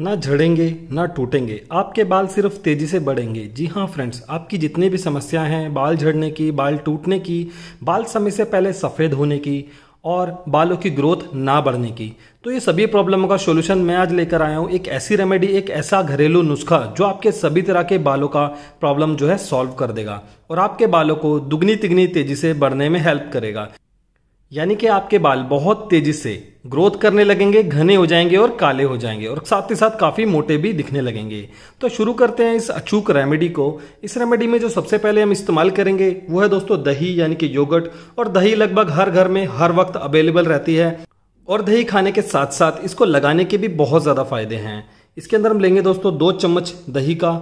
ना झड़ेंगे ना टूटेंगे आपके बाल सिर्फ तेज़ी से बढ़ेंगे जी हाँ फ्रेंड्स आपकी जितनी भी समस्याएं हैं बाल झड़ने की बाल टूटने की बाल समय से पहले सफ़ेद होने की और बालों की ग्रोथ ना बढ़ने की तो ये सभी प्रॉब्लमों का सोल्यूशन मैं आज लेकर आया हूँ एक ऐसी रेमेडी एक ऐसा घरेलू नुस्खा जो आपके सभी तरह के बालों का प्रॉब्लम जो है सॉल्व कर देगा और आपके बालों को दुगनी तिगनी तेजी से बढ़ने में हेल्प करेगा यानी कि आपके बाल बहुत तेजी से ग्रोथ करने लगेंगे घने हो जाएंगे और काले हो जाएंगे और साथ ही साथ काफी मोटे भी दिखने लगेंगे तो शुरू करते हैं इस अचूक रेमेडी को इस रेमेडी में जो सबसे पहले हम इस्तेमाल करेंगे वो है दोस्तों दही यानी कि योगर्ट और दही लगभग हर घर में हर वक्त अवेलेबल रहती है और दही खाने के साथ साथ इसको लगाने के भी बहुत ज़्यादा फायदे हैं इसके अंदर हम लेंगे दोस्तों दो चम्मच दही का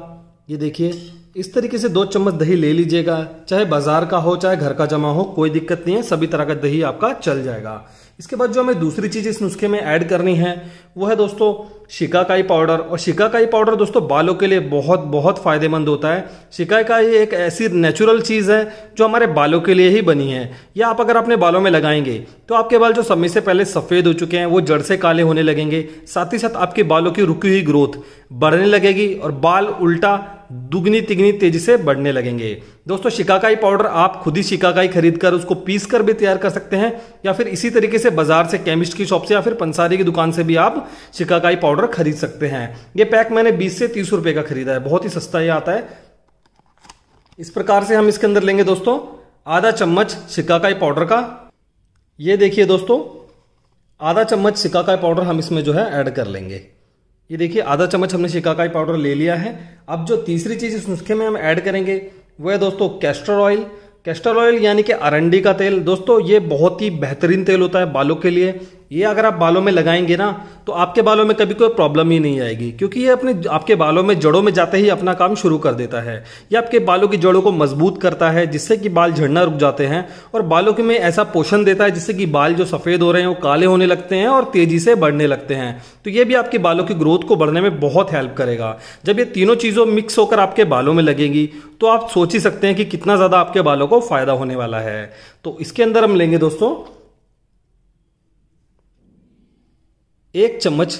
ये देखिए इस तरीके से दो चम्मच दही ले लीजिएगा चाहे बाजार का हो चाहे घर का जमा हो कोई दिक्कत नहीं है सभी तरह का दही आपका चल जाएगा इसके बाद जो हमें दूसरी चीज़ इस नुस्खे में ऐड करनी है वो है दोस्तों शिकाकाई पाउडर और शिकाकाई पाउडर दोस्तों बालों के लिए बहुत बहुत फ़ायदेमंद होता है शिकाकाई एक ऐसी नेचुरल चीज़ है जो हमारे बालों के लिए ही बनी है या आप अगर अपने बालों में लगाएंगे तो आपके बाल जो समय से पहले सफ़ेद हो चुके हैं वो जड़ से काले होने लगेंगे साथ ही साथ आपके बालों की रुकी हुई ग्रोथ बढ़ने लगेगी और बाल उल्टा दुगनी तिगनी तेजी से बढ़ने लगेंगे दोस्तों शिकाकाई पाउडर आप खुद ही शिकाकाई खरीद कर उसको पीस कर भी तैयार कर सकते हैं या फिर इसी तरीके से बाजार से केमिस्ट की शॉप से या फिर पंसारी की दुकान से भी आप शिकाकाई पाउडर खरीद सकते हैं ये पैक मैंने बीस से तीस रुपए का खरीदा है बहुत ही सस्ता यह आता है इस प्रकार से हम इसके अंदर लेंगे दोस्तों आधा चम्मच शिकाकाई पाउडर का ये देखिए दोस्तों आधा चम्मच शिकाकाई पाउडर हम इसमें जो है ऐड कर लेंगे ये देखिए आधा चम्मच हमने शिकाकाई पाउडर ले लिया है अब जो तीसरी चीज़ इस नुस्खे में हम ऐड करेंगे वह है दोस्तों कैस्टर ऑयल कैस्टर ऑयल यानी कि अरंडी का तेल दोस्तों ये बहुत ही बेहतरीन तेल होता है बालों के लिए ये अगर आप बालों में लगाएंगे ना तो आपके बालों में कभी कोई प्रॉब्लम ही नहीं आएगी क्योंकि ये अपने आपके बालों में जड़ों में जाते ही अपना काम शुरू कर देता है ये आपके बालों की जड़ों को मजबूत करता है जिससे कि बाल झड़ना रुक जाते हैं और बालों के में ऐसा पोषण देता है जिससे कि बाल जो सफ़ेद हो रहे हैं वो काले होने लगते हैं और तेज़ी से बढ़ने लगते हैं तो ये भी आपके बालों की ग्रोथ को बढ़ने में बहुत हेल्प करेगा जब ये तीनों चीज़ों मिक्स होकर आपके बालों में लगेगी तो आप सोच ही सकते हैं कि कितना ज़्यादा आपके बालों को फ़ायदा होने वाला है तो इसके अंदर हम लेंगे दोस्तों एक चम्मच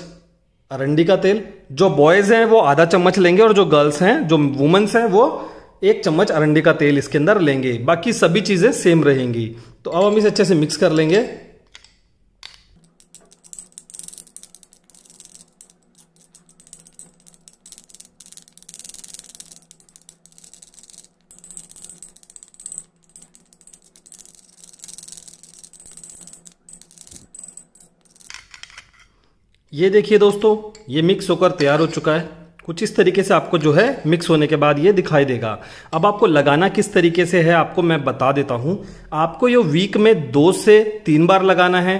अरंडी का तेल जो बॉयज़ हैं वो आधा चम्मच लेंगे और जो गर्ल्स हैं जो वुमेंस हैं वो एक चम्मच अरंडी का तेल इसके अंदर लेंगे बाकी सभी चीज़ें सेम रहेंगी तो अब हम इसे अच्छे से मिक्स कर लेंगे ये देखिए दोस्तों ये मिक्स होकर तैयार हो चुका है कुछ इस तरीके से आपको जो है मिक्स होने के बाद ये दिखाई देगा अब आपको लगाना किस तरीके से है आपको मैं बता देता हूँ आपको ये वीक में दो से तीन बार लगाना है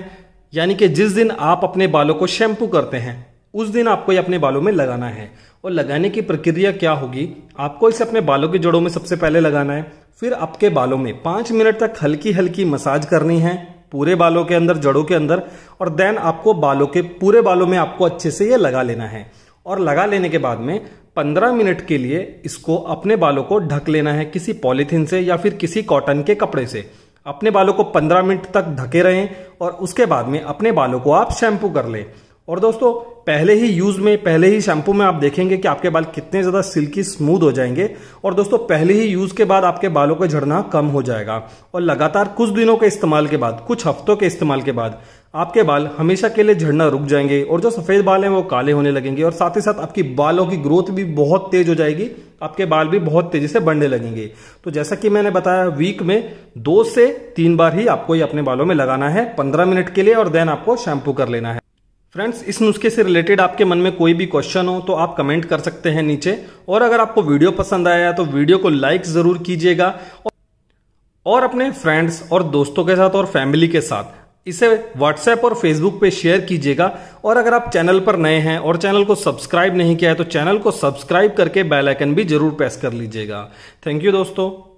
यानी कि जिस दिन आप अपने बालों को शैम्पू करते हैं उस दिन आपको ये अपने बालों में लगाना है और लगाने की प्रक्रिया क्या होगी आपको इसे अपने बालों की जड़ों में सबसे पहले लगाना है फिर आपके बालों में पाँच मिनट तक हल्की हल्की मसाज करनी है पूरे बालों के अंदर जड़ों के अंदर और देन आपको बालों के पूरे बालों में आपको अच्छे से ये लगा लेना है और लगा लेने के बाद में 15 मिनट के लिए इसको अपने बालों को ढक लेना है किसी पॉलीथीन से या फिर किसी कॉटन के कपड़े से अपने बालों को 15 मिनट तक ढके रहें और उसके बाद में अपने बालों को आप शैम्पू कर लें और दोस्तों पहले ही यूज में पहले ही शैम्पू में आप देखेंगे कि आपके बाल कितने ज्यादा सिल्की स्मूथ हो जाएंगे और दोस्तों पहले ही यूज के बाद आपके बालों का झड़ना कम हो जाएगा और लगातार कुछ दिनों के इस्तेमाल के बाद कुछ हफ्तों के इस्तेमाल के बाद आपके बाल हमेशा के लिए झड़ना रुक जाएंगे और जो सफेद बाल हैं वो काले होने लगेंगे और साथ ही साथ आपकी बालों की ग्रोथ भी बहुत तेज हो जाएगी आपके बाल भी बहुत तेजी से बढ़ने लगेंगे तो जैसा कि मैंने बताया वीक में दो से तीन बार ही आपको ये अपने बालों में लगाना है पंद्रह मिनट के लिए और देन आपको शैम्पू कर लेना है फ्रेंड्स इस नुस्खे से रिलेटेड आपके मन में कोई भी क्वेश्चन हो तो आप कमेंट कर सकते हैं नीचे और अगर आपको वीडियो पसंद आया तो वीडियो को लाइक ज़रूर कीजिएगा और अपने फ्रेंड्स और दोस्तों के साथ और फैमिली के साथ इसे व्हाट्सएप और फेसबुक पे शेयर कीजिएगा और अगर आप चैनल पर नए हैं और चैनल को सब्सक्राइब नहीं किया है तो चैनल को सब्सक्राइब करके बेल आइकन भी जरूर प्रेस कर लीजिएगा थैंक यू दोस्तों